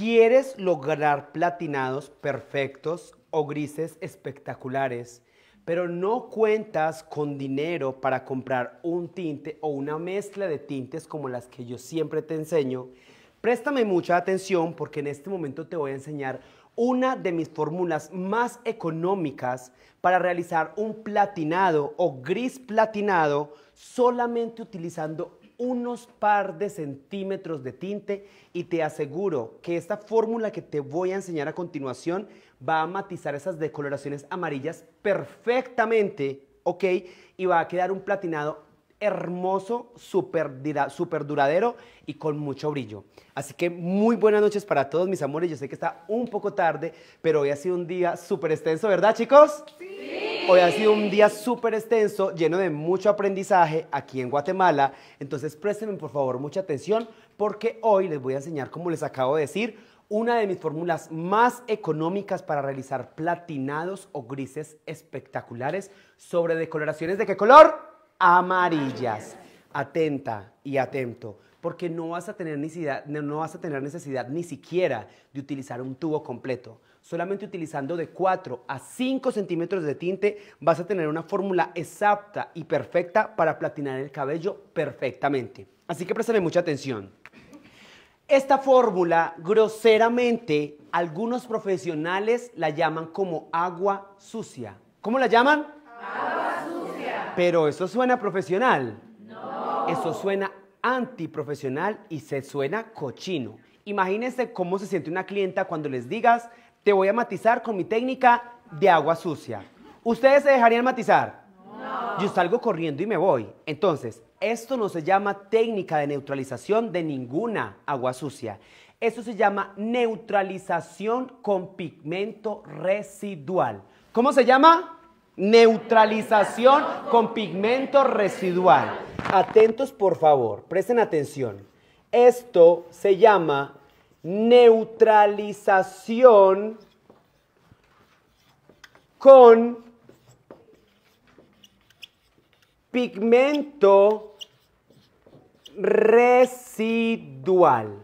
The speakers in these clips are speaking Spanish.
¿Quieres lograr platinados perfectos o grises espectaculares, pero no cuentas con dinero para comprar un tinte o una mezcla de tintes como las que yo siempre te enseño? Préstame mucha atención porque en este momento te voy a enseñar una de mis fórmulas más económicas para realizar un platinado o gris platinado solamente utilizando unos par de centímetros de tinte y te aseguro que esta fórmula que te voy a enseñar a continuación va a matizar esas decoloraciones amarillas perfectamente, ¿ok? Y va a quedar un platinado hermoso, súper super duradero y con mucho brillo. Así que muy buenas noches para todos mis amores. Yo sé que está un poco tarde, pero hoy ha sido un día súper extenso, ¿verdad chicos? Sí. Hoy ha sido un día súper extenso, lleno de mucho aprendizaje aquí en Guatemala. Entonces préstenme por favor mucha atención porque hoy les voy a enseñar, como les acabo de decir, una de mis fórmulas más económicas para realizar platinados o grises espectaculares sobre decoloraciones de qué color? Amarillas. Atenta y atento porque no vas a tener necesidad, no vas a tener necesidad ni siquiera de utilizar un tubo completo solamente utilizando de 4 a 5 centímetros de tinte vas a tener una fórmula exacta y perfecta para platinar el cabello perfectamente. Así que préstame mucha atención. Esta fórmula, groseramente, algunos profesionales la llaman como agua sucia. ¿Cómo la llaman? Agua sucia. Pero eso suena profesional. No. Eso suena antiprofesional y se suena cochino. Imagínense cómo se siente una clienta cuando les digas, te voy a matizar con mi técnica de agua sucia. ¿Ustedes se dejarían matizar? No. Yo salgo corriendo y me voy. Entonces, esto no se llama técnica de neutralización de ninguna agua sucia. Esto se llama neutralización con pigmento residual. ¿Cómo se llama? Neutralización con pigmento residual. Atentos, por favor, presten atención. Esto se llama neutralización con pigmento residual.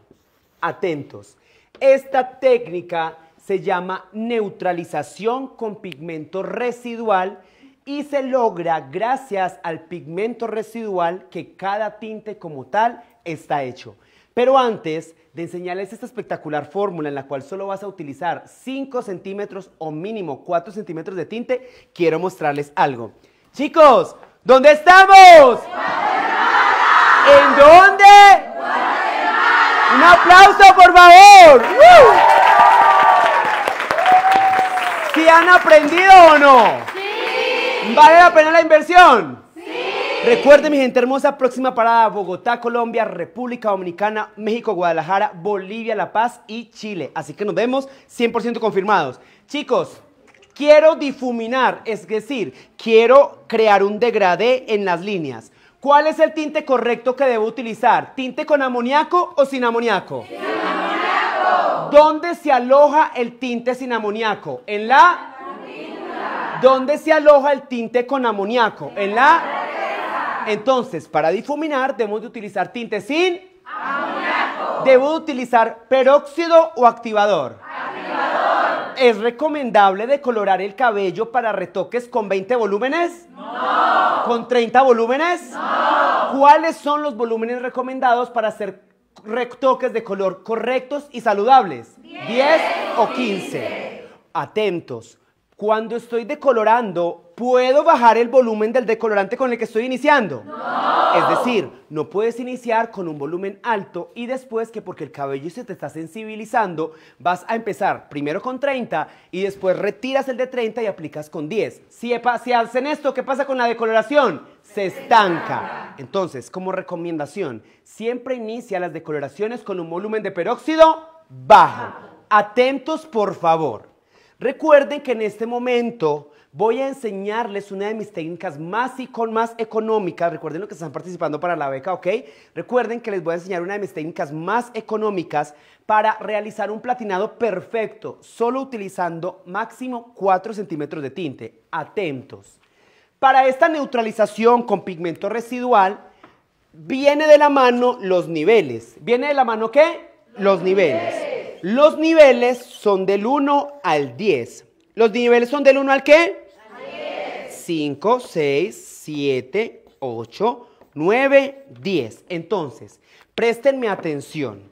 Atentos. Esta técnica se llama neutralización con pigmento residual y se logra gracias al pigmento residual que cada tinte como tal está hecho. Pero antes de enseñarles esta espectacular fórmula en la cual solo vas a utilizar 5 centímetros o mínimo 4 centímetros de tinte, quiero mostrarles algo. Chicos, ¿dónde estamos? ¿En dónde? Guatemala. Un aplauso, por favor. ¿Si han aprendido o no? Sí. ¿Vale la pena la inversión? Recuerde, mi gente hermosa, próxima parada, Bogotá, Colombia, República Dominicana, México, Guadalajara, Bolivia, La Paz y Chile. Así que nos vemos 100% confirmados. Chicos, quiero difuminar, es decir, quiero crear un degradé en las líneas. ¿Cuál es el tinte correcto que debo utilizar? ¿Tinte con amoníaco o sin amoníaco? Sin amoníaco. ¿Dónde se aloja el tinte sin amoníaco? En la... la ¿Dónde se aloja el tinte con amoníaco? En la... Entonces, para difuminar debemos de utilizar tinte sin amoníaco. Debo utilizar peróxido o activador. Activador. ¿Es recomendable decolorar el cabello para retoques con 20 volúmenes? No. ¿Con 30 volúmenes? No. ¿Cuáles son los volúmenes recomendados para hacer retoques de color correctos y saludables? 10, o 15. Atentos. Cuando estoy decolorando ¿Puedo bajar el volumen del decolorante con el que estoy iniciando? No. Es decir, no puedes iniciar con un volumen alto y después que porque el cabello se te está sensibilizando, vas a empezar primero con 30 y después retiras el de 30 y aplicas con 10. Si, si hacen esto, ¿qué pasa con la decoloración? Se estanca. Entonces, como recomendación, siempre inicia las decoloraciones con un volumen de peróxido bajo. Atentos, por favor. Recuerden que en este momento Voy a enseñarles una de mis técnicas más y con más económicas. Recuerden lo que están participando para la beca, ¿ok? Recuerden que les voy a enseñar una de mis técnicas más económicas para realizar un platinado perfecto, solo utilizando máximo 4 centímetros de tinte. Atentos. Para esta neutralización con pigmento residual, viene de la mano los niveles. ¿Viene de la mano qué? Los, niveles. Los niveles son del 1 al 10. ¿Los niveles son del 1 al qué? 5, 6, 7, 8, 9, 10. Entonces, préstenme atención.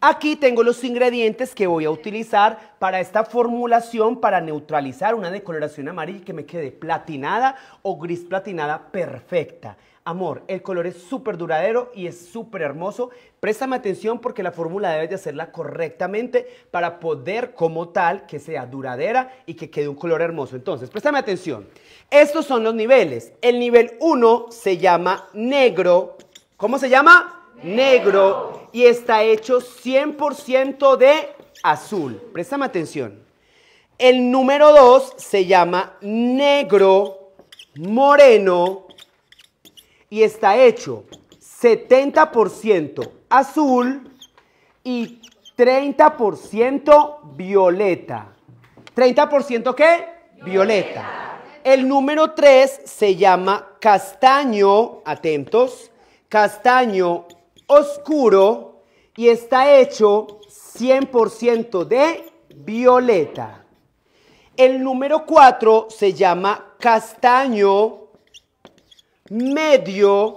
Aquí tengo los ingredientes que voy a utilizar para esta formulación para neutralizar una decoloración amarilla que me quede platinada o gris platinada perfecta. Amor, el color es súper duradero y es súper hermoso. Préstame atención porque la fórmula debes de hacerla correctamente para poder como tal que sea duradera y que quede un color hermoso. Entonces, préstame atención. Estos son los niveles. El nivel 1 se llama negro. ¿Cómo se llama? Negro. Y está hecho 100% de azul. Préstame atención. El número 2 se llama negro, moreno, y está hecho 70% azul y 30% violeta. ¿30% qué? Violeta. El número 3 se llama castaño, atentos, castaño oscuro y está hecho 100% de violeta. El número 4 se llama castaño medio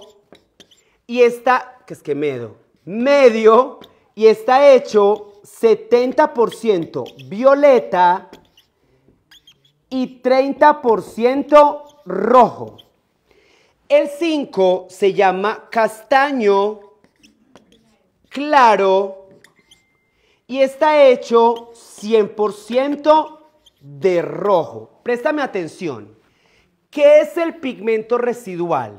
y está, que es que medio, medio y está hecho 70% violeta y 30% rojo. El 5 se llama castaño claro y está hecho 100% de rojo. Préstame atención. ¿Qué es el pigmento residual?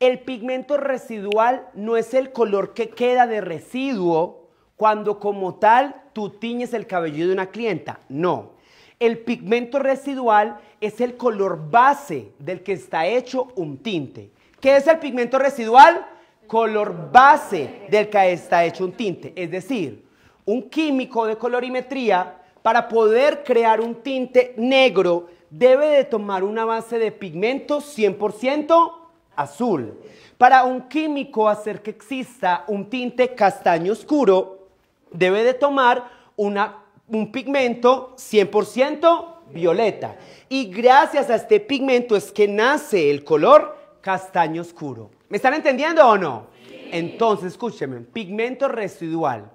El pigmento residual no es el color que queda de residuo cuando como tal tú tiñes el cabello de una clienta. No. El pigmento residual es el color base del que está hecho un tinte. ¿Qué es el pigmento residual? Color base del que está hecho un tinte. Es decir, un químico de colorimetría para poder crear un tinte negro debe de tomar una base de pigmento 100% azul. Para un químico hacer que exista un tinte castaño oscuro, debe de tomar un pigmento 100% violeta. Y gracias a este pigmento es que nace el color castaño oscuro. ¿Me están entendiendo o no? Entonces, escúcheme, pigmento residual.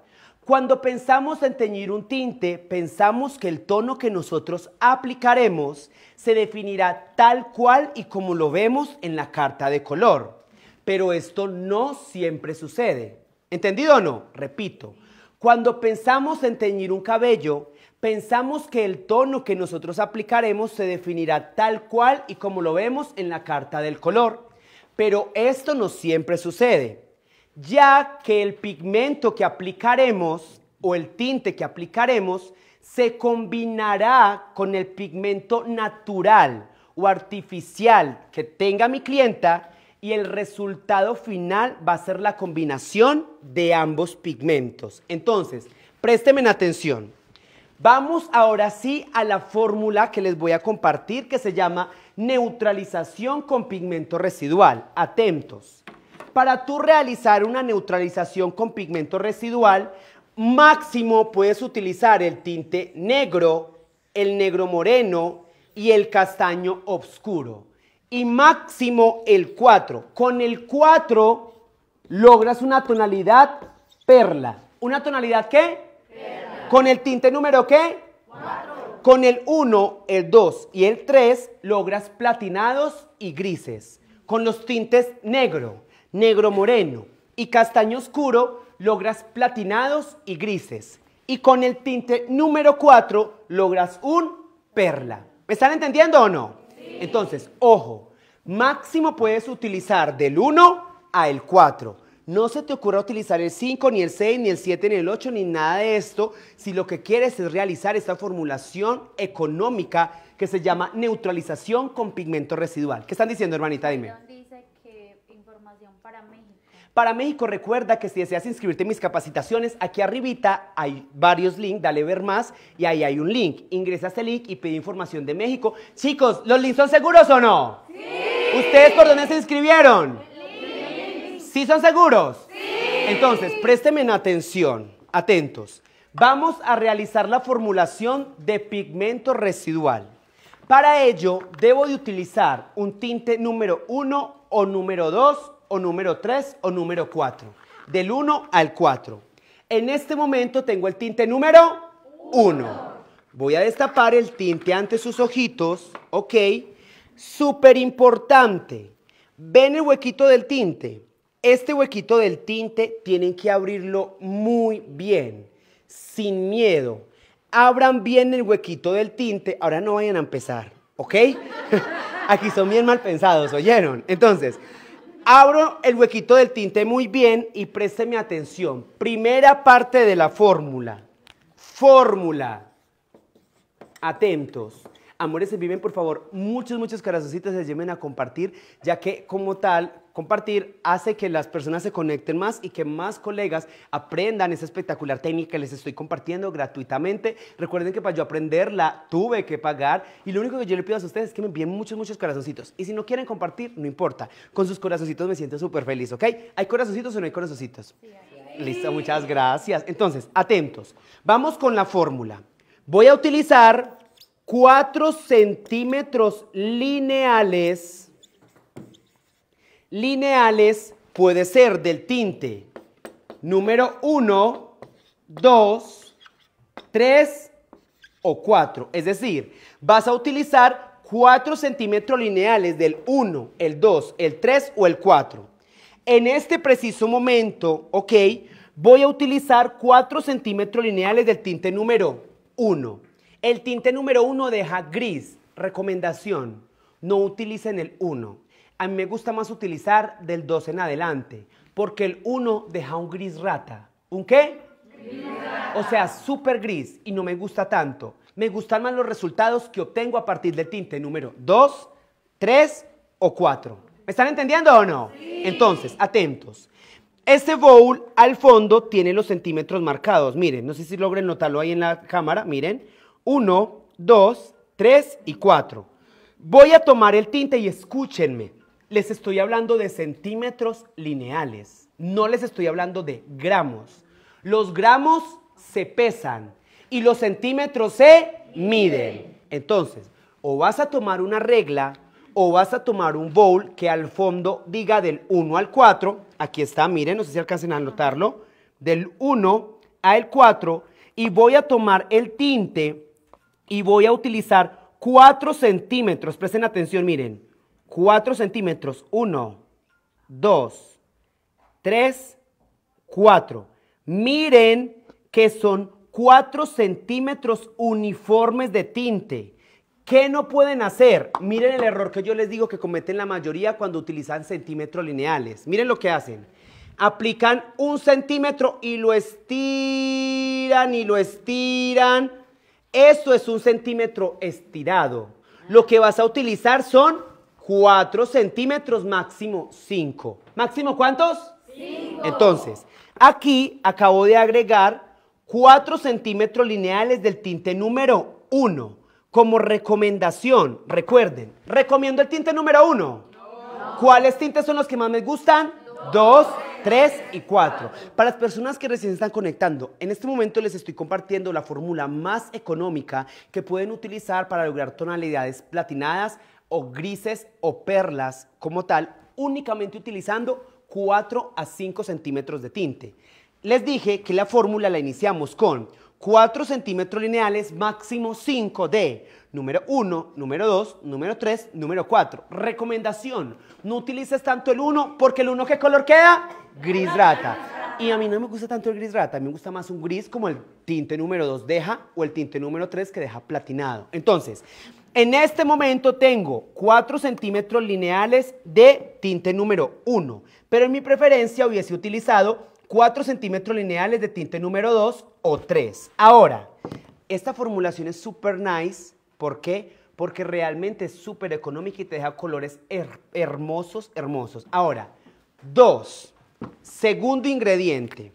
Cuando pensamos en teñir un tinte, pensamos que el tono que nosotros aplicaremos se definirá tal cual y como lo vemos en la carta de color. Pero esto no siempre sucede. ¿Entendido o no? Repito, cuando pensamos en teñir un cabello, pensamos que el tono que nosotros aplicaremos se definirá tal cual y como lo vemos en la carta del color. Pero esto no siempre sucede ya que el pigmento que aplicaremos o el tinte que aplicaremos se combinará con el pigmento natural o artificial que tenga mi clienta y el resultado final va a ser la combinación de ambos pigmentos. Entonces, présteme atención. Vamos ahora sí a la fórmula que les voy a compartir que se llama neutralización con pigmento residual. Atentos. Para tú realizar una neutralización con pigmento residual, máximo puedes utilizar el tinte negro, el negro moreno y el castaño oscuro. Y máximo el 4. Con el 4 logras una tonalidad perla. ¿Una tonalidad qué? Perla. ¿Con el tinte número qué? 4. Con el 1, el 2 y el 3 logras platinados y grises. Con los tintes negro, negro moreno y castaño oscuro logras platinados y grises. Y con el tinte número 4 logras un perla. ¿Me están entendiendo o no? Entonces, ojo, máximo puedes utilizar del 1 el 4. No se te ocurra utilizar el 5, ni el 6, ni el 7, ni el 8, ni nada de esto, si lo que quieres es realizar esta formulación económica que se llama neutralización con pigmento residual. ¿Qué están diciendo, hermanita? Dime para México. Para México, recuerda que si deseas inscribirte en mis capacitaciones, aquí arribita hay varios links, dale ver más y ahí hay un link. Ingresa este link y pide información de México. Chicos, ¿los links son seguros o no? Sí. ¿Ustedes por dónde se inscribieron? ¡Sí! ¿Sí son seguros? Sí. Entonces, présteme atención, atentos. Vamos a realizar la formulación de pigmento residual. Para ello, debo de utilizar un tinte número 1 o número 2 o número 3 o número 4. Del 1 al 4. En este momento tengo el tinte número 1. Voy a destapar el tinte ante sus ojitos, ¿ok? Súper importante. ¿Ven el huequito del tinte? Este huequito del tinte tienen que abrirlo muy bien, sin miedo. Abran bien el huequito del tinte, ahora no vayan a empezar, ¿ok? Aquí son bien mal pensados, ¿oyeron? Entonces, Abro el huequito del tinte muy bien y mi atención. Primera parte de la fórmula. Fórmula. Atentos. Amores en Viven, por favor, muchos, muchos corazoncitos se lleven a compartir, ya que como tal, compartir hace que las personas se conecten más y que más colegas aprendan esa espectacular técnica que les estoy compartiendo gratuitamente. Recuerden que para yo aprenderla tuve que pagar y lo único que yo le pido a ustedes es que me envíen muchos, muchos corazoncitos. Y si no quieren compartir, no importa. Con sus corazoncitos me siento súper feliz, ¿ok? ¿Hay corazoncitos o no hay corazoncitos? Sí, Listo, muchas gracias. Entonces, atentos. Vamos con la fórmula. Voy a utilizar 4 centímetros lineales, lineales puede ser del tinte número 1, 2, 3 o 4. Es decir, vas a utilizar 4 centímetros lineales del 1, el 2, el 3 o el 4. En este preciso momento, ok, voy a utilizar 4 centímetros lineales del tinte número 1. El tinte número uno deja gris. Recomendación, no utilicen el 1. A mí me gusta más utilizar del 2 en adelante, porque el 1 deja un gris rata. ¿Un qué? O sea, súper gris y no me gusta tanto. Me gustan más los resultados que obtengo a partir del tinte número 2, 3 o 4. ¿Me están entendiendo o no? Entonces, atentos. Este bowl al fondo tiene los centímetros marcados. Miren, no sé si logren notarlo ahí en la cámara. Miren, 1, 2, 3 y 4. Voy a tomar el tinte y escúchenme. Les estoy hablando de centímetros lineales. No les estoy hablando de gramos. Los gramos se pesan y los centímetros se miden. Entonces, o vas a tomar una regla o vas a tomar un bowl que al fondo diga del 1 al 4. Aquí está, miren, no sé si alcancen a notarlo. Del 1 al 4 y voy a tomar el tinte y voy a utilizar 4 centímetros. Presten atención, miren. 4 centímetros. 1, 2, 3, 4. Miren que son 4 centímetros uniformes de tinte. ¿Qué no pueden hacer? Miren el error que yo les digo que cometen la mayoría cuando utilizan centímetros lineales. Miren lo que hacen. Aplican un centímetro y lo estiran y lo estiran esto es un centímetro estirado. Lo que vas a utilizar son 4 centímetros, máximo 5. ¿Máximo cuántos? 5. Entonces, aquí acabo de agregar 4 centímetros lineales del tinte número 1. Como recomendación, recuerden, recomiendo el tinte número 1. ¿Cuáles tintes son los que más me gustan? Dos 3 y 4. Para las personas que recién están conectando, en este momento les estoy compartiendo la fórmula más económica que pueden utilizar para lograr tonalidades platinadas o grises o perlas como tal, únicamente utilizando 4 a 5 centímetros de tinte. Les dije que la fórmula la iniciamos con 4 centímetros lineales, máximo 5 de número 1, número 2, número 3, número 4. Recomendación, no utilices tanto el 1 porque el 1 ¿qué color queda? Gris rata. Y a mí no me gusta tanto el gris rata, a mí me gusta más un gris como el tinte número 2 deja o el tinte número 3 que deja platinado. Entonces, en este momento tengo 4 centímetros lineales de tinte número 1, pero en mi preferencia hubiese utilizado 4 centímetros lineales de tinte número 2 o 3. Ahora, esta formulación es súper nice. ¿Por qué? Porque realmente es súper económica y te deja colores hermosos, hermosos. Ahora, 2. Segundo ingrediente.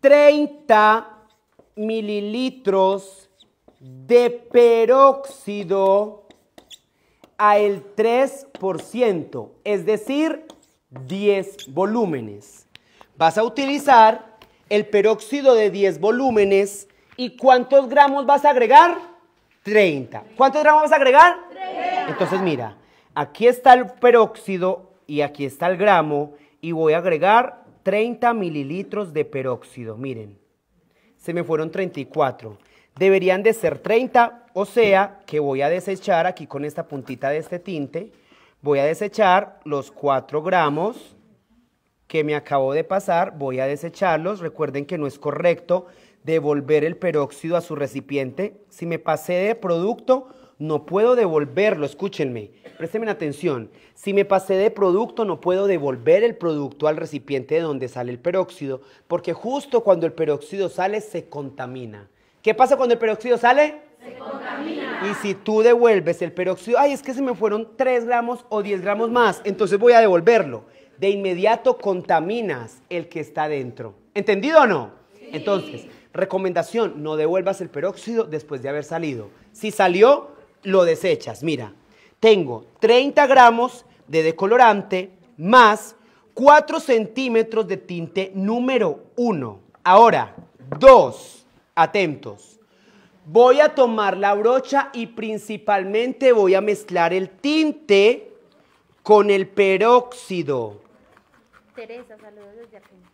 30 mililitros de peróxido al el 3%, es decir, 10 volúmenes. Vas a utilizar el peróxido de 10 volúmenes y ¿cuántos gramos vas a agregar? 30. ¿Cuántos gramos vas a agregar? 30. Entonces mira, aquí está el peróxido y aquí está el gramo y voy a agregar 30 mililitros de peróxido. Miren, se me fueron 34. Deberían de ser 30, o sea que voy a desechar aquí con esta puntita de este tinte, voy a desechar los 4 gramos que me acabo de pasar, voy a desecharlos. Recuerden que no es correcto devolver el peróxido a su recipiente. Si me pasé de producto, no puedo devolverlo, escúchenme, prestenme atención. Si me pasé de producto, no puedo devolver el producto al recipiente de donde sale el peróxido, porque justo cuando el peróxido sale, se contamina. ¿Qué pasa cuando el peróxido sale? Se contamina. Y si tú devuelves el peróxido, ay, es que se me fueron 3 gramos o 10 gramos más, entonces voy a devolverlo de inmediato contaminas el que está dentro. ¿Entendido o no? Entonces, recomendación, no devuelvas el peróxido después de haber salido. Si salió, lo desechas. Mira, tengo 30 gramos de decolorante más 4 centímetros de tinte número 1. Ahora, 2. Atentos. Voy a tomar la brocha y principalmente voy a mezclar el tinte con el peróxido.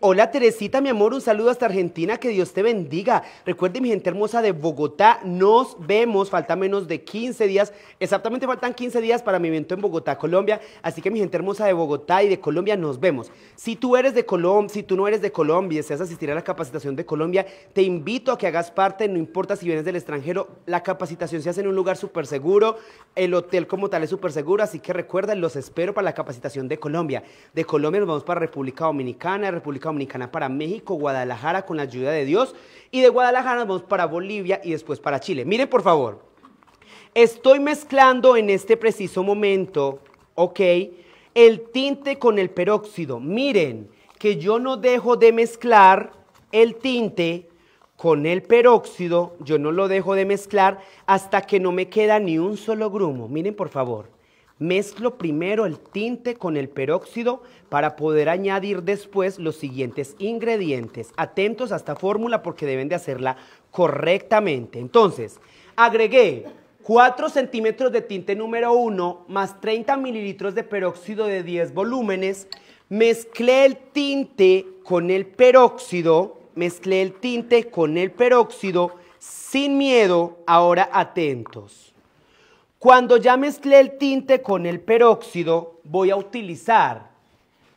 Hola Teresita, mi amor, un saludo hasta Argentina, que Dios te bendiga. Recuerde, mi gente hermosa de Bogotá, nos vemos, falta menos de 15 días, exactamente faltan 15 días para mi evento en Bogotá, Colombia, así que mi gente hermosa de Bogotá y de Colombia, nos vemos. Si tú eres de Colombia, si tú no eres de Colombia y deseas asistir a la capacitación de Colombia, te invito a que hagas parte, no importa si vienes del extranjero, la capacitación se hace en un lugar súper seguro, el hotel como tal es súper seguro, así que recuerda, los espero para la capacitación de Colombia. De Colombia nos vamos para República Dominicana, República Dominicana para México, Guadalajara con la ayuda de Dios y de Guadalajara vamos para Bolivia y después para Chile. Miren por favor, estoy mezclando en este preciso momento, ok, el tinte con el peróxido. Miren que yo no dejo de mezclar el tinte con el peróxido, yo no lo dejo de mezclar hasta que no me queda ni un solo grumo. Miren por favor. Mezclo primero el tinte con el peróxido para poder añadir después los siguientes ingredientes. Atentos a esta fórmula porque deben de hacerla correctamente. Entonces, agregué 4 centímetros de tinte número 1 más 30 mililitros de peróxido de 10 volúmenes. Mezclé el tinte con el peróxido, mezclé el tinte con el peróxido sin miedo. Ahora atentos. Cuando ya mezclé el tinte con el peróxido, voy a utilizar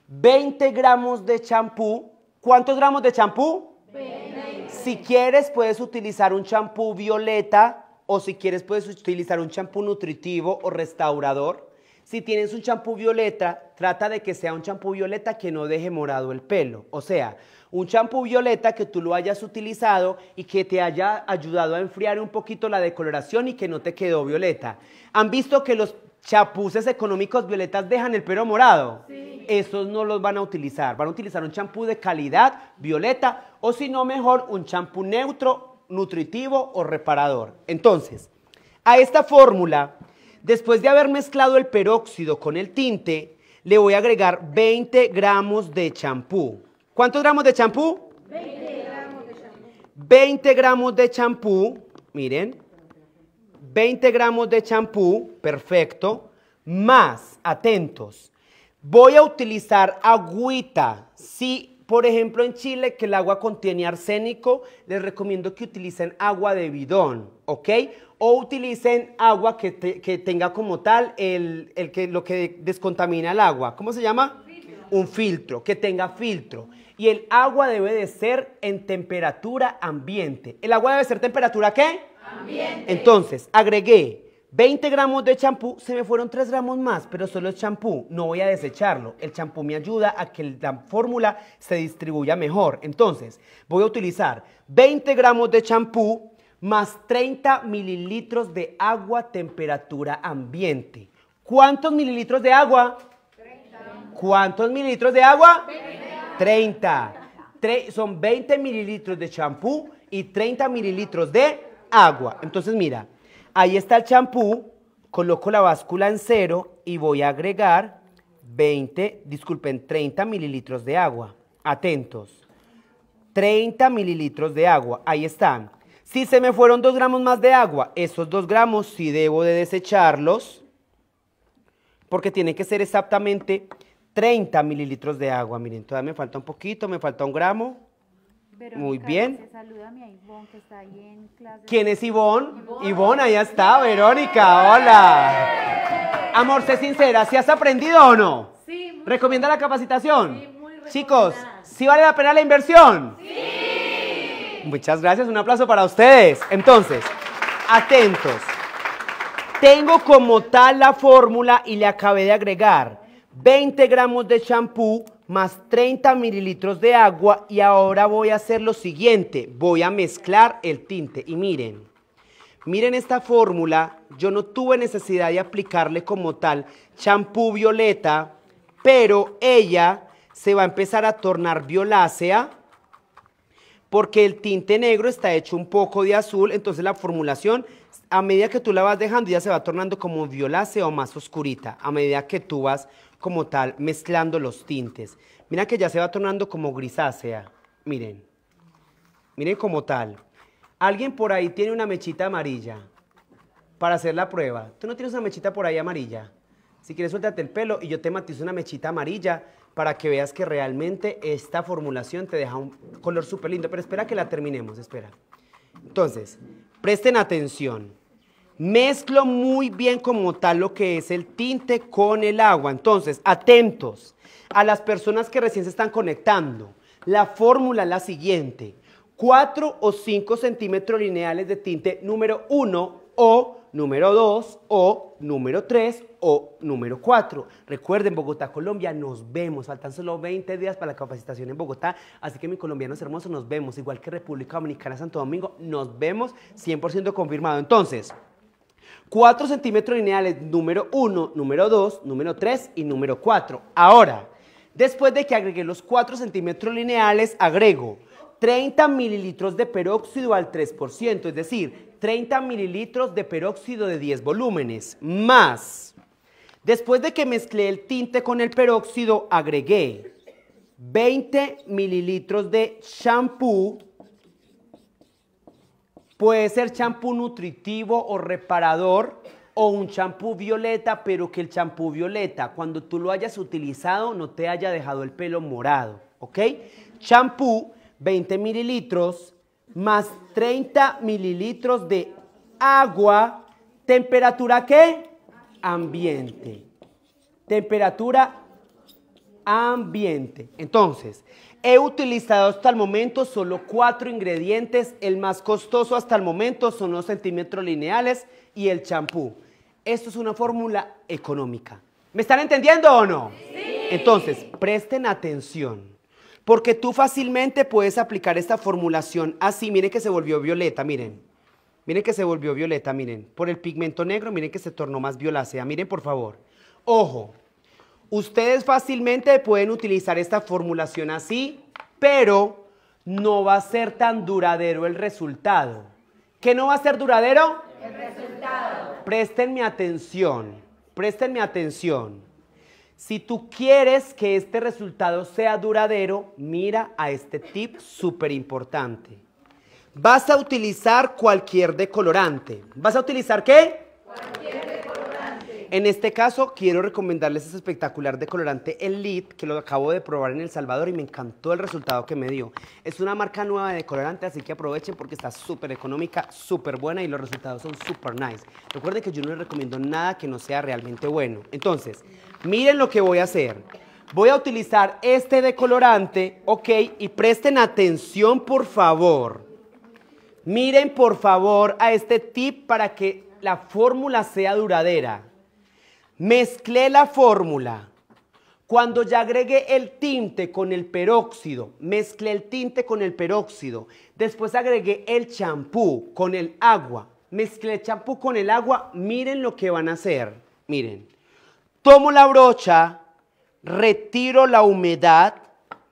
20 gramos de champú. ¿Cuántos gramos de champú? 20. Si quieres, puedes utilizar un champú violeta o si quieres, puedes utilizar un champú nutritivo o restaurador. Si tienes un champú violeta, trata de que sea un champú violeta que no deje morado el pelo. O sea, un champú violeta que tú lo hayas utilizado y que te haya ayudado a enfriar un poquito la decoloración y que no te quedó violeta. ¿Han visto que los chapuces económicos violetas dejan el pelo morado? Sí. Esos no los van a utilizar. Van a utilizar un champú de calidad violeta o si no mejor un champú neutro, nutritivo o reparador. Entonces, a esta fórmula, después de haber mezclado el peróxido con el tinte, le voy a agregar 20 gramos de champú. ¿Cuántos gramos de champú? 20 gramos de champú. 20 gramos de champú, miren. 20 gramos de champú, perfecto. Más, atentos, voy a utilizar agüita. Si, por ejemplo, en Chile que el agua contiene arsénico, les recomiendo que utilicen agua de bidón, ¿ok? O utilicen agua que, tenga como tal el, que, lo que descontamina el agua. ¿Cómo se llama? Un filtro, que tenga filtro y el agua debe de ser en temperatura ambiente. ¿El agua debe ser temperatura qué? Ambiente. Entonces, agregué 20 gramos de champú, se me fueron 3 gramos más, pero solo es champú, no voy a desecharlo. El champú me ayuda a que la fórmula se distribuya mejor. Entonces, voy a utilizar 20 gramos de champú más 30 mililitros de agua temperatura ambiente. ¿Cuántos mililitros de agua? 30. ¿Cuántos mililitros de agua? 30. 30. son 20 mililitros de champú y 30 mililitros de agua. Entonces, mira, ahí está el champú, coloco la báscula en cero y voy a agregar 20, disculpen, 30 mililitros de agua. Atentos. 30 mililitros de agua, ahí están. Si se me fueron 2 gramos más de agua, esos 2 gramos sí debo de desecharlos porque tiene que ser exactamente 30 mililitros de agua. Miren, todavía me falta un poquito, me falta un gramo. Muy bien. a que está ahí en clase. ¿Quién es Ivonne? Ivonne, ahí está, Verónica, hola. Amor, sé sincera, ¿si ¿sí has aprendido o no? Sí. ¿Recomienda la capacitación? Sí, muy Chicos, ¿sí vale la pena la inversión? Sí. Muchas gracias, un aplauso para ustedes. Entonces, atentos. Tengo como tal la fórmula y le acabé de agregar 20 gramos de champú más 30 mililitros de agua y ahora voy a hacer lo siguiente, voy a mezclar el tinte y miren, miren esta fórmula, yo no tuve necesidad de aplicarle como tal champú violeta, pero ella se va a empezar a tornar violácea porque el tinte negro está hecho un poco de azul, entonces la formulación a medida que tú la vas dejando ya se va tornando como violácea o más oscurita, a medida que tú vas como tal mezclando los tintes. Mira que ya se va tornando como grisácea. Miren, miren como tal. Alguien por ahí tiene una mechita amarilla para hacer la prueba. ¿Tú no tienes una mechita por ahí amarilla? Si quieres, suéltate el pelo y yo te matizo una mechita amarilla para que veas que realmente esta formulación te deja un color súper lindo. Pero espera que la terminemos, espera. Entonces, presten atención. Mezclo muy bien como tal lo que es el tinte con el agua. Entonces, atentos a las personas que recién se están conectando. La fórmula es la siguiente. 4 o 5 centímetros lineales de tinte número 1 o número 2 o número 3 o número 4. Recuerden, Bogotá, Colombia, nos vemos. Faltan solo 20 días para la capacitación en Bogotá, así que mi colombiano es hermoso, nos vemos. Igual que República Dominicana, Santo Domingo, nos vemos 100% confirmado. Entonces, 4 centímetros lineales número 1, número 2, número 3 y número 4. Ahora, después de que agregué los 4 centímetros lineales, agrego 30 mililitros de peróxido al 3%, es decir, 30 mililitros de peróxido de 10 volúmenes, más, después de que mezclé el tinte con el peróxido, agregué 20 mililitros de shampoo Puede ser champú nutritivo o reparador o un champú violeta, pero que el champú violeta, cuando tú lo hayas utilizado, no te haya dejado el pelo morado, ¿ok? Champú, 20 mililitros, más 30 mililitros de agua, temperatura qué? Ambiente. Temperatura ambiente. Entonces, He utilizado hasta el momento solo cuatro ingredientes. El más costoso hasta el momento son los centímetros lineales y el champú. Esto es una fórmula económica. ¿Me están entendiendo o no? Sí. Entonces, presten atención. Porque tú fácilmente puedes aplicar esta formulación así. Miren que se volvió violeta, miren. Miren que se volvió violeta, miren. Por el pigmento negro, miren que se tornó más violácea. Miren, por favor. Ojo, Ustedes fácilmente pueden utilizar esta formulación así, pero no va a ser tan duradero el resultado. ¿Qué no va a ser duradero? El resultado. Prestenme atención, mi atención. Si tú quieres que este resultado sea duradero, mira a este tip súper importante. Vas a utilizar cualquier decolorante. ¿Vas a utilizar qué? Cualquier en este caso quiero recomendarles ese espectacular decolorante Elite que lo acabo de probar en El Salvador y me encantó el resultado que me dio. Es una marca nueva de decolorante, así que aprovechen porque está súper económica, súper buena y los resultados son súper nice. Recuerden que yo no les recomiendo nada que no sea realmente bueno. Entonces, miren lo que voy a hacer. Voy a utilizar este decolorante, ok, y presten atención por favor. Miren por favor a este tip para que la fórmula sea duradera mezclé la fórmula. Cuando ya agregué el tinte con el peróxido, mezclé el tinte con el peróxido, después agregué el champú con el agua, mezclé el champú con el agua, miren lo que van a hacer. Miren, tomo la brocha, retiro la humedad,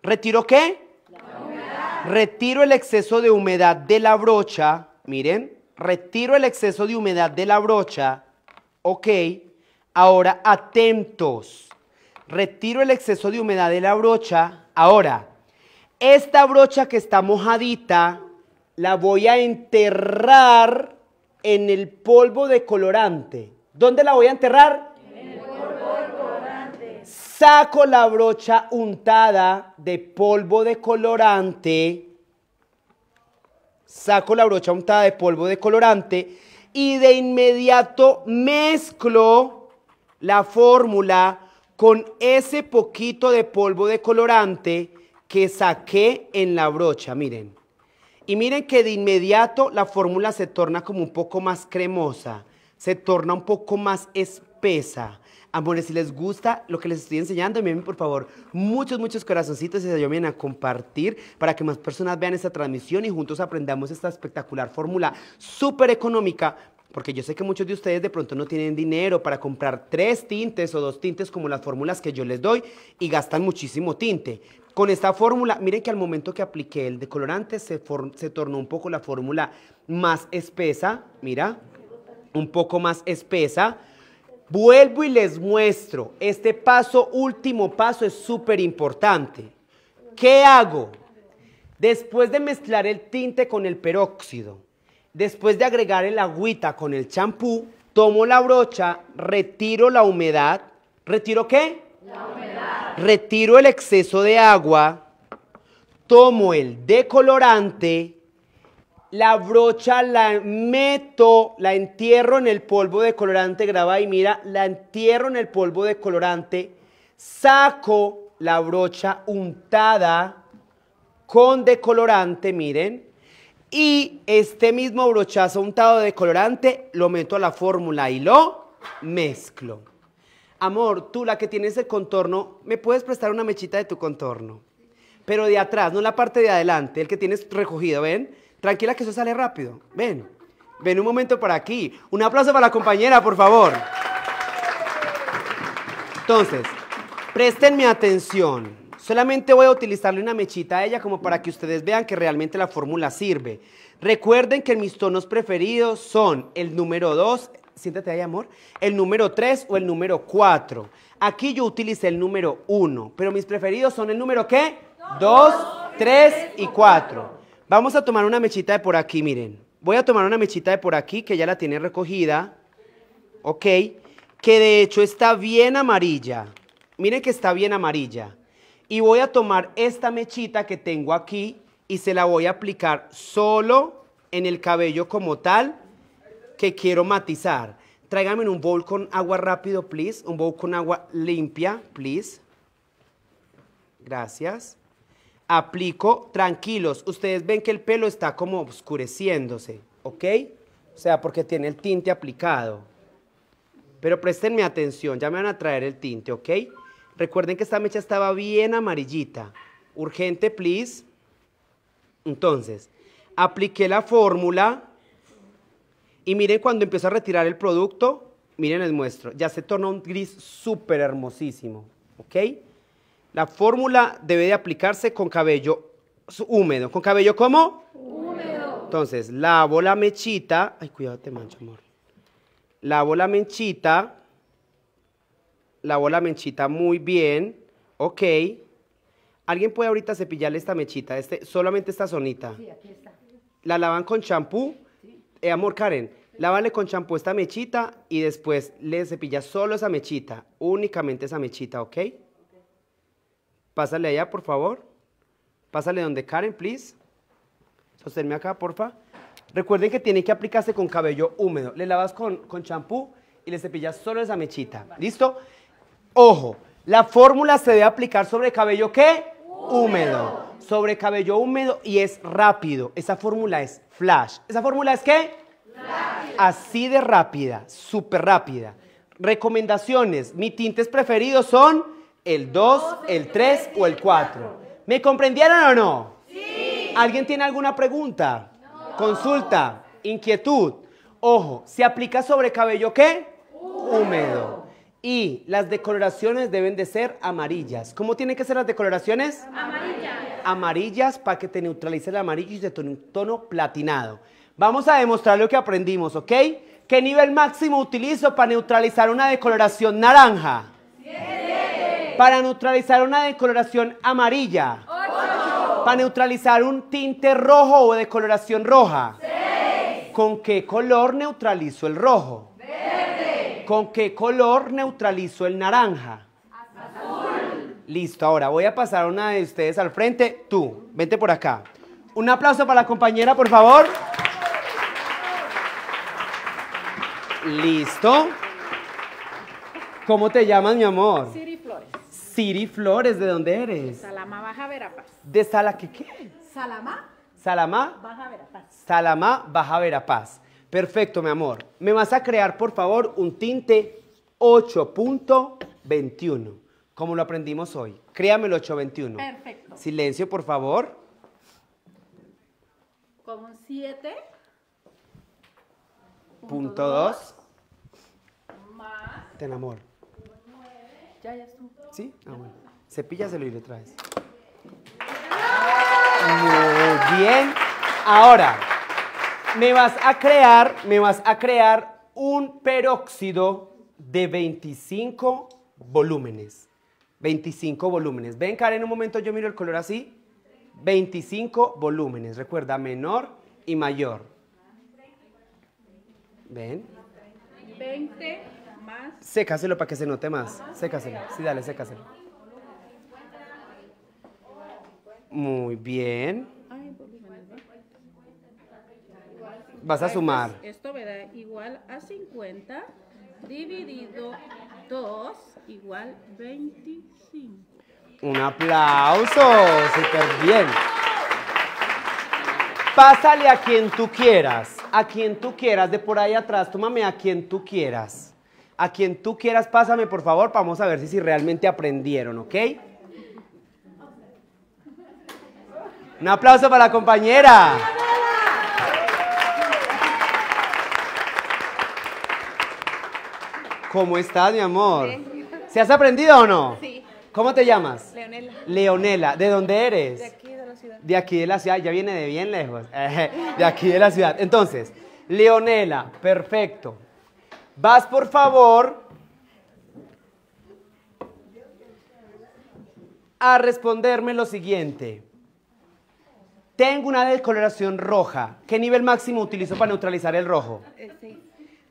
¿retiro qué? La humedad. Retiro el exceso de humedad de la brocha, miren, retiro el exceso de humedad de la brocha, ok, Ahora, atentos. Retiro el exceso de humedad de la brocha. Ahora, esta brocha que está mojadita la voy a enterrar en el polvo de colorante. ¿Dónde la voy a enterrar? En el polvo de colorante. Saco la brocha untada de polvo de colorante. Saco la brocha untada de polvo de colorante y de inmediato mezclo la fórmula con ese poquito de polvo de colorante que saqué en la brocha, miren. Y miren que de inmediato la fórmula se torna como un poco más cremosa, se torna un poco más espesa. Amores, si les gusta lo que les estoy enseñando, miren por favor muchos, muchos corazoncitos y se ayuden a compartir para que más personas vean esta transmisión y juntos aprendamos esta espectacular fórmula súper económica porque yo sé que muchos de ustedes de pronto no tienen dinero para comprar tres tintes o dos tintes como las fórmulas que yo les doy y gastan muchísimo tinte. Con esta fórmula, miren que al momento que apliqué el decolorante se, se tornó un poco la fórmula más espesa, mira, un poco más espesa. Vuelvo y les muestro. Este paso, último paso, es súper importante. ¿Qué hago? Después de mezclar el tinte con el peróxido, Después de agregar el agüita con el champú, tomo la brocha, retiro la humedad. ¿Retiro qué? La humedad. Retiro el exceso de agua. Tomo el decolorante. La brocha la meto, la entierro en el polvo de colorante, graba y mira, la entierro en el polvo decolorante, saco la brocha untada con decolorante, miren, y este mismo brochazo untado de colorante lo meto a la fórmula y lo mezclo. Amor, tú la que tienes el contorno, ¿me puedes prestar una mechita de tu contorno? Pero de atrás, no la parte de adelante, el que tienes recogido, ¿ven? Tranquila que eso sale rápido, ven. Ven un momento para aquí. Un aplauso para la compañera, por favor. Entonces, presten mi atención. Solamente voy a utilizarle una mechita a ella como para que ustedes vean que realmente la fórmula sirve. Recuerden que mis tonos preferidos son el número 2, siéntate ahí amor, el número 3 o el número 4. Aquí yo utilicé el número 1, pero mis preferidos son el número ¿qué? 2, 3 y 4. Vamos a tomar una mechita de por aquí, miren. Voy a tomar una mechita de por aquí que ya la tiene recogida. Ok. Que de hecho está bien amarilla. Miren que está bien amarilla y voy a tomar esta mechita que tengo aquí y se la voy a aplicar solo en el cabello como tal que quiero matizar. Tráigame un bowl con agua rápido, please. Un bowl con agua limpia, please. Gracias. Aplico, tranquilos. Ustedes ven que el pelo está como oscureciéndose, ¿ok? O sea, porque tiene el tinte aplicado. Pero préstenme atención, ya me van a traer el tinte, ¿ok? Recuerden que esta mecha estaba bien amarillita. Urgente, please. Entonces, apliqué la fórmula y miren cuando empiezo a retirar el producto, miren les muestro, ya se tornó un gris súper hermosísimo, ¿ok? La fórmula debe de aplicarse con cabello húmedo. ¿Con cabello cómo? Húmedo. Entonces, lavo la mechita. Ay, cuidado, te mancho, amor. Lavo la mechita Lavó la mechita muy bien. Ok. ¿Alguien puede ahorita cepillarle esta mechita? Este, solamente esta zonita. Sí, aquí está. La lavan con champú. Sí. Eh, amor, Karen, lávale con champú esta mechita y después le cepillas solo esa mechita. Únicamente esa mechita, ¿ok? Pásale allá, por favor. Pásale donde Karen, please. Sostenme acá, porfa. Recuerden que tiene que aplicarse con cabello húmedo. Le lavas con champú y le cepillas solo esa mechita. ¿Listo? Ojo, la fórmula se debe aplicar sobre cabello ¿qué? Húmedo. Sobre cabello húmedo y es rápido. Esa fórmula es flash. ¿Esa fórmula es qué? Así de rápida, súper rápida. Recomendaciones. Mis tintes preferidos son el 2, el 3 o el 4. ¿Me comprendieron o no? Sí. ¿Alguien tiene alguna pregunta? No. Consulta, inquietud. Ojo, se aplica sobre cabello ¿qué? Húmedo. Y las decoloraciones deben de ser amarillas. ¿Cómo tienen que ser las decoloraciones? Amarillas. Amarillas para que te neutralice el amarillo y se un tono platinado. Vamos a demostrar lo que aprendimos, ¿ok? ¿Qué nivel máximo utilizo para neutralizar una decoloración naranja? Siete. Para neutralizar una decoloración amarilla. Ocho. Para neutralizar un tinte rojo o decoloración roja. Seis. ¿Con qué color neutralizo el rojo? ¿Con qué color neutralizo el naranja? Azul. Listo, ahora voy a pasar a una de ustedes al frente. Tú, vente por acá. Un aplauso para la compañera, por favor. Listo. ¿Cómo te llamas, mi amor? Siri Flores. Siri Flores, ¿de dónde eres? De Salama Baja Verapaz. ¿De Sala qué qué? Salama. Salama. Baja Verapaz. Salama Baja Verapaz. Perfecto, mi amor. Me vas a crear, por favor, un tinte 8.21, como lo aprendimos hoy. Créame el 8.21. Perfecto. Silencio, por favor. Con un 7. Punto 2. Más. Ten amor. Ya, ya estuvo. ¿Sí? Ah, bueno. Cepíllaselo y le traes. Muy bien. Ahora me vas a crear, me vas a crear un peróxido de 25 volúmenes. 25 volúmenes. Ven, Karen, un momento yo miro el color así. 25 volúmenes. Recuerda, menor y mayor. ¿Ven? 20 más. Sécaselo para que se note más. Sécaselo. Sí, dale, sécaselo. Muy bien. Vas a pues, sumar. esto me da igual a 50 dividido 2 igual 25. Un aplauso, súper bien. Pásale a quien tú quieras, a quien tú quieras, de por ahí atrás, tómame a quien tú quieras. A quien tú quieras, pásame por favor, vamos a ver si, si realmente aprendieron, ¿ok? Un aplauso para la compañera. ¿Cómo estás, mi amor? ¿Se has aprendido o no? Sí. ¿Cómo te llamas? Leonela. Leonela, ¿de dónde eres? De aquí de la ciudad. De aquí de la ciudad, ya viene de bien lejos. de aquí de la ciudad. Entonces, Leonela, perfecto. Vas por favor a responderme lo siguiente. Tengo una descoloración roja. ¿Qué nivel máximo utilizo para neutralizar el rojo? Eh, sí.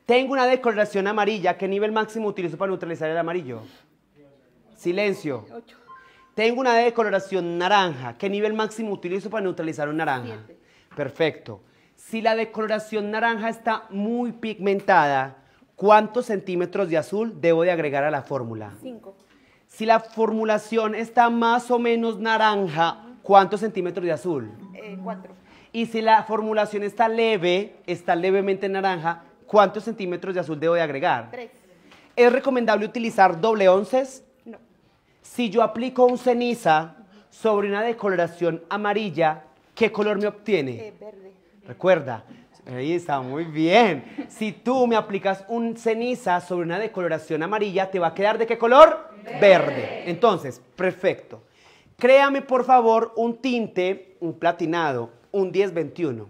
Tengo una decoloración amarilla. ¿Qué nivel máximo utilizo para neutralizar el amarillo? Silencio. Tengo una decoloración naranja. ¿Qué nivel máximo utilizo para neutralizar un naranja? Perfecto. Si la decoloración naranja está muy pigmentada, ¿cuántos centímetros de azul debo de agregar a la fórmula? 5. Si la formulación está más o menos naranja, ¿cuántos centímetros de azul? 4. Eh, y si la formulación está leve, está levemente naranja, ¿Cuántos centímetros de azul debo de agregar? Tres. ¿Es recomendable utilizar doble onces? No. Si yo aplico un ceniza sobre una decoloración amarilla, ¿qué color me obtiene? Eh, verde. Recuerda, ahí está, muy bien. Si tú me aplicas un ceniza sobre una decoloración amarilla, ¿te va a quedar de qué color? Verde. Entonces, perfecto. Créame, por favor, un tinte, un platinado, un 1021.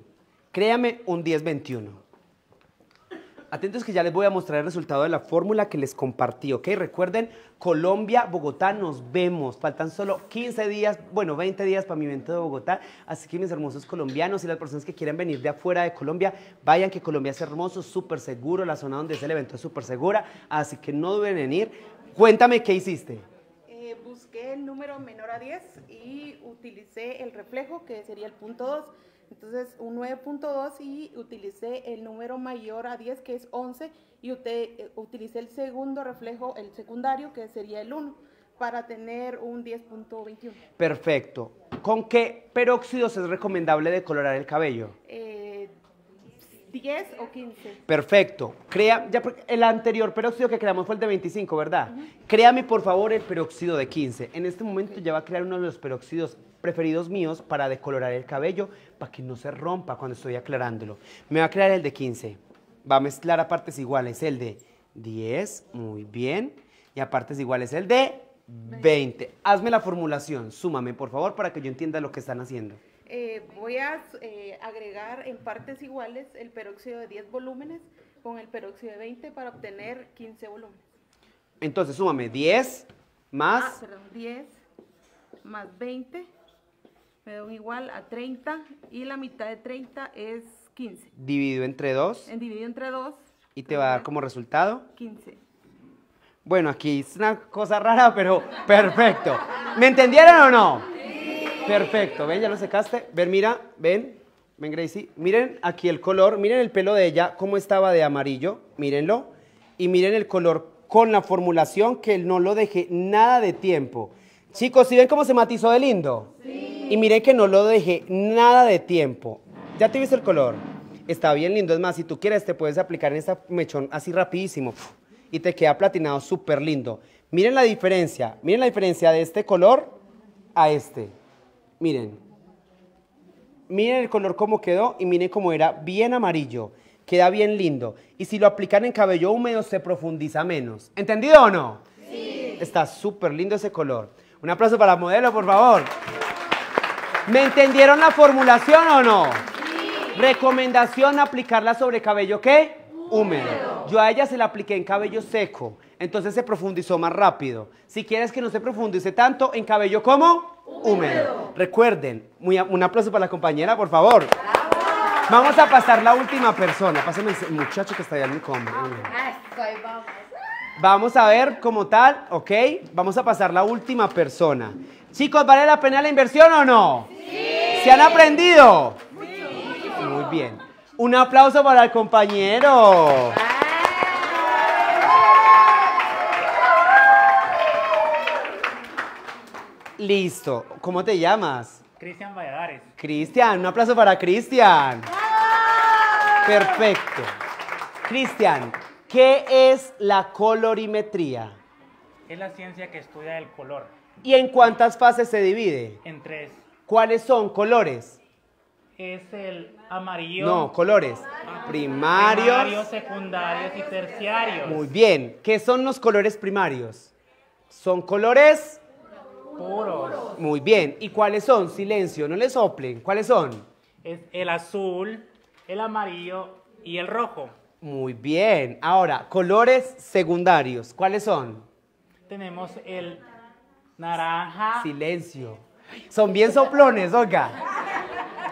Créame un 1021. Atentos que ya les voy a mostrar el resultado de la fórmula que les compartí, ¿ok? Recuerden, Colombia, Bogotá, nos vemos. Faltan solo 15 días, bueno, 20 días para mi evento de Bogotá. Así que mis hermosos colombianos y las personas que quieran venir de afuera de Colombia, vayan que Colombia es hermoso, súper seguro. La zona donde es el evento es súper segura. Así que no deben venir. Cuéntame qué hiciste eh, busqué el número menor a 10 y utilicé el reflejo, que sería el punto 2. Entonces, un 9.2 y utilicé el número mayor a 10, que es 11, y eh, utilicé el segundo reflejo, el secundario, que sería el 1, para tener un 10.21. Perfecto. ¿Con qué peróxidos es recomendable decolorar el cabello? Eh, 10 o 15. Perfecto. Crea, ya, el anterior peróxido que creamos fue el de 25, ¿verdad? Créame, por favor, el peróxido de 15. En este momento ya va a crear uno de los peróxidos preferidos míos para decolorar el cabello, para que no se rompa cuando estoy aclarándolo. Me va a crear el de 15. Va a mezclar a partes iguales el de 10, muy bien. Y a partes iguales el de 20. Hazme la formulación, súmame por favor para que yo entienda lo que están haciendo. Eh, voy a eh, agregar en partes iguales el peróxido de 10 volúmenes con el peróxido de 20 para obtener 15 volúmenes. Entonces, súmame 10 más... 10 ah, más 20 me da igual a 30 y la mitad de 30 es 15. Dividido entre 2. Divido entre 2. Y te va a dar como resultado 15. Bueno, aquí es una cosa rara, pero perfecto. ¿Me entendieron o no? Sí. Perfecto, ven, ya lo secaste. Ven, mira, ven, ven Gracie. Miren aquí el color, miren el pelo de ella, cómo estaba de amarillo, mírenlo. Y miren el color con la formulación que no lo deje nada de tiempo. Chicos, ¿sí ven cómo se matizó de lindo? Sí. Y miré que no lo dejé nada de tiempo. Ya te viste el color. Está bien lindo. Es más, si tú quieres, te puedes aplicar en este mechón así rapidísimo. Y te queda platinado súper lindo. Miren la diferencia. Miren la diferencia de este color a este. Miren. Miren el color cómo quedó y miren cómo era bien amarillo. Queda bien lindo. Y si lo aplican en cabello húmedo, se profundiza menos. ¿Entendido o no? Sí. Está súper lindo ese color. Un aplauso para la modelo, por favor. ¿Me entendieron la formulación o no? Recomendación aplicarla sobre cabello ¿qué? Húmedo. Yo a ella se la apliqué en cabello seco, entonces se profundizó más rápido. Si quieres que no se profundice tanto, en cabello como húmedo. Recuerden, un aplauso para la compañera, por favor. Vamos a pasar la última persona. Pásame el muchacho que está allá en mi combo. Vamos a ver como tal, ¿ok? Vamos a pasar la última persona. Chicos, ¿vale la pena la inversión o no? Sí. ¿Se han aprendido? Muy bien. Un aplauso para el compañero. Listo. ¿Cómo te llamas? Cristian Valladares. Cristian, un aplauso para Cristian. Perfecto. Cristian, ¿qué es la colorimetría? Es la ciencia que estudia el color. ¿Y en cuántas fases se divide? En tres. ¿Cuáles son? ¿Colores? Es el amarillo. No, colores. Ah, primarios. Primarios, secundarios y terciarios. Muy bien. ¿Qué son los colores primarios? Son colores puros. Muy bien. ¿Y cuáles son? Silencio, no le soplen. ¿Cuáles son? Es el azul, el amarillo y el rojo. Muy bien. Ahora, colores secundarios. ¿Cuáles son? Tenemos el Naranja. Silencio. Son bien soplones, oiga.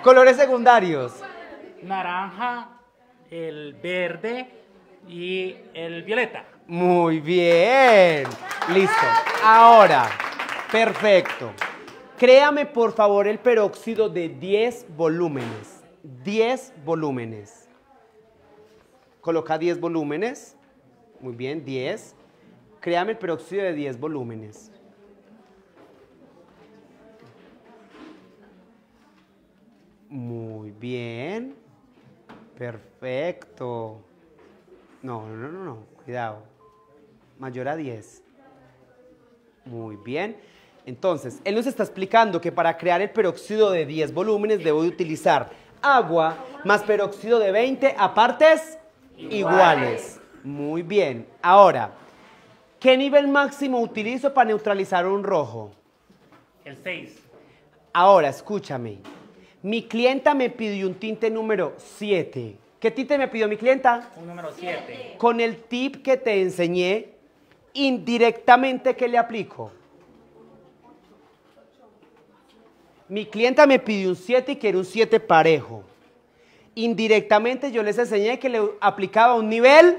Colores secundarios. Naranja, el verde y el violeta. Muy bien. Listo. Ahora, perfecto. Créame por favor el peróxido de 10 volúmenes. 10 volúmenes. Coloca 10 volúmenes. Muy bien, 10. Créame el peróxido de 10 volúmenes. Muy bien. Perfecto. No, no, no, no, cuidado. Mayor a 10. Muy bien. Entonces, él nos está explicando que para crear el peróxido de 10 volúmenes debo utilizar agua más peróxido de 20 a partes iguales. iguales. Muy bien. Ahora, ¿qué nivel máximo utilizo para neutralizar un rojo? El 6. Ahora, escúchame. Mi clienta me pidió un tinte número 7. ¿Qué tinte me pidió mi clienta? Un número 7. Con el tip que te enseñé, indirectamente, ¿qué le aplico? Mi clienta me pidió un 7 y quiere un 7 parejo. Indirectamente yo les enseñé que le aplicaba un nivel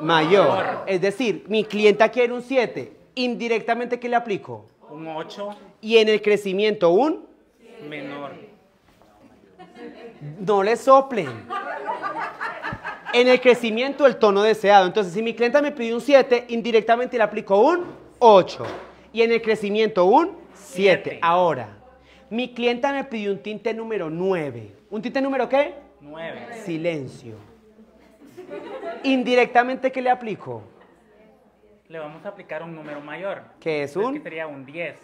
mayor. Es decir, mi clienta quiere un 7. Indirectamente, ¿qué le aplico? Un 8. Y en el crecimiento un menor. No le soplen. En el crecimiento, el tono deseado. Entonces, si mi clienta me pidió un 7, indirectamente le aplico un 8. Y en el crecimiento, un 7. Ahora, mi clienta me pidió un tinte número 9. ¿Un tinte número qué? 9. Silencio. Indirectamente, ¿qué le aplico? Le vamos a aplicar un número mayor. ¿Qué es un? Que sería un 10.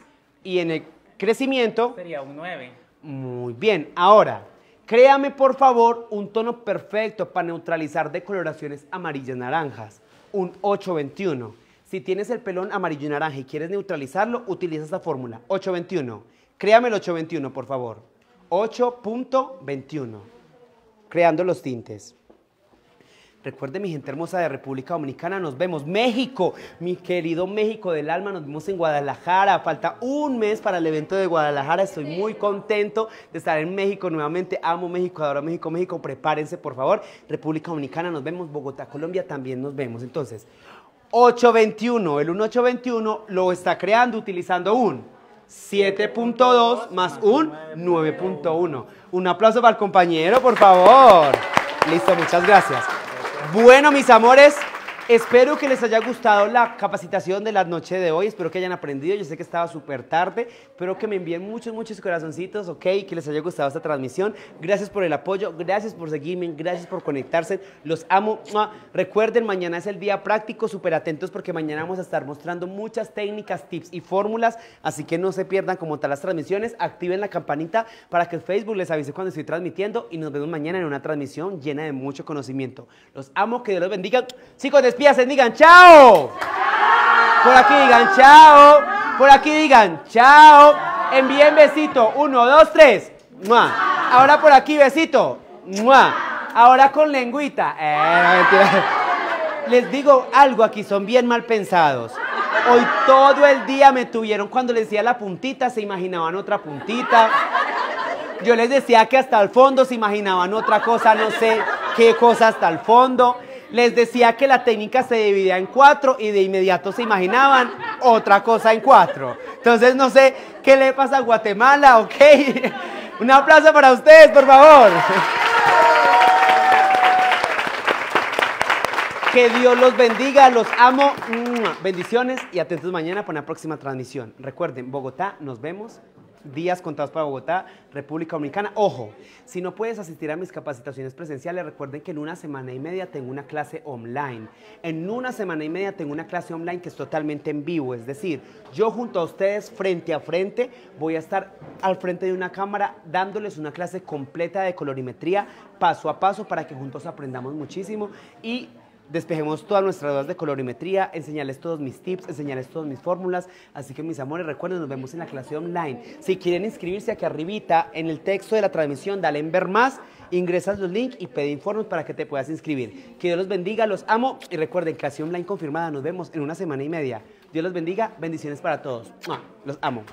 Y en el crecimiento. Sería un 9. Muy bien. Ahora, Créame por favor un tono perfecto para neutralizar decoloraciones amarillas naranjas, un 821. Si tienes el pelón amarillo y naranja y quieres neutralizarlo, utiliza esta fórmula, 821. Créame el 821, por favor. 8.21. Creando los tintes. Recuerde, mi gente hermosa de República Dominicana, nos vemos. México, mi querido México del alma, nos vemos en Guadalajara. Falta un mes para el evento de Guadalajara. Estoy muy contento de estar en México nuevamente. Amo México, adoro México, México. Prepárense, por favor. República Dominicana, nos vemos. Bogotá, Colombia, también nos vemos. Entonces, 821, el 1821 lo está creando utilizando un 7.2 más un 9.1. Un aplauso para el compañero, por favor. Listo, muchas gracias. Bueno, mis amores, Espero que les haya gustado la capacitación de la noche de hoy. Espero que hayan aprendido. Yo sé que estaba súper tarde. Espero que me envíen muchos, muchos corazoncitos, ¿ok? Que les haya gustado esta transmisión. Gracias por el apoyo. Gracias por seguirme. Gracias por conectarse. Los amo. Recuerden, mañana es el día práctico. Súper atentos porque mañana vamos a estar mostrando muchas técnicas, tips y fórmulas. Así que no se pierdan como tal las transmisiones. Activen la campanita para que Facebook les avise cuando estoy transmitiendo. Y nos vemos mañana en una transmisión llena de mucho conocimiento. Los amo. Que Dios los bendiga. Chicos, esto digan chao. Por aquí digan chao. Por aquí digan chao. Envíen besito. Uno, dos, tres. Ahora por aquí besito. Ahora con lengüita. Eh, les digo algo aquí, son bien mal pensados. Hoy todo el día me tuvieron cuando les decía la puntita, se imaginaban otra puntita. Yo les decía que hasta el fondo se imaginaban otra cosa, no sé qué cosa hasta el fondo les decía que la técnica se dividía en cuatro y de inmediato se imaginaban otra cosa en cuatro. Entonces no sé qué le pasa a Guatemala, ¿ok? Un aplauso para ustedes, por favor. Que Dios los bendiga, los amo. Bendiciones y atentos mañana para una próxima transmisión. Recuerden, Bogotá, nos vemos días contados para Bogotá, República Dominicana. Ojo, si no puedes asistir a mis capacitaciones presenciales, recuerden que en una semana y media tengo una clase online. En una semana y media tengo una clase online que es totalmente en vivo, es decir, yo junto a ustedes frente a frente voy a estar al frente de una cámara dándoles una clase completa de colorimetría paso a paso para que juntos aprendamos muchísimo y despejemos todas nuestras dudas de colorimetría, enseñarles todos mis tips, enseñarles todas mis fórmulas. Así que mis amores, recuerden, nos vemos en la clase online. Si quieren inscribirse aquí arribita, en el texto de la transmisión, dale en ver más, ingresas los links y pede informes para que te puedas inscribir. Que Dios los bendiga, los amo y recuerden, clase online confirmada, nos vemos en una semana y media. Dios los bendiga, bendiciones para todos. Los amo.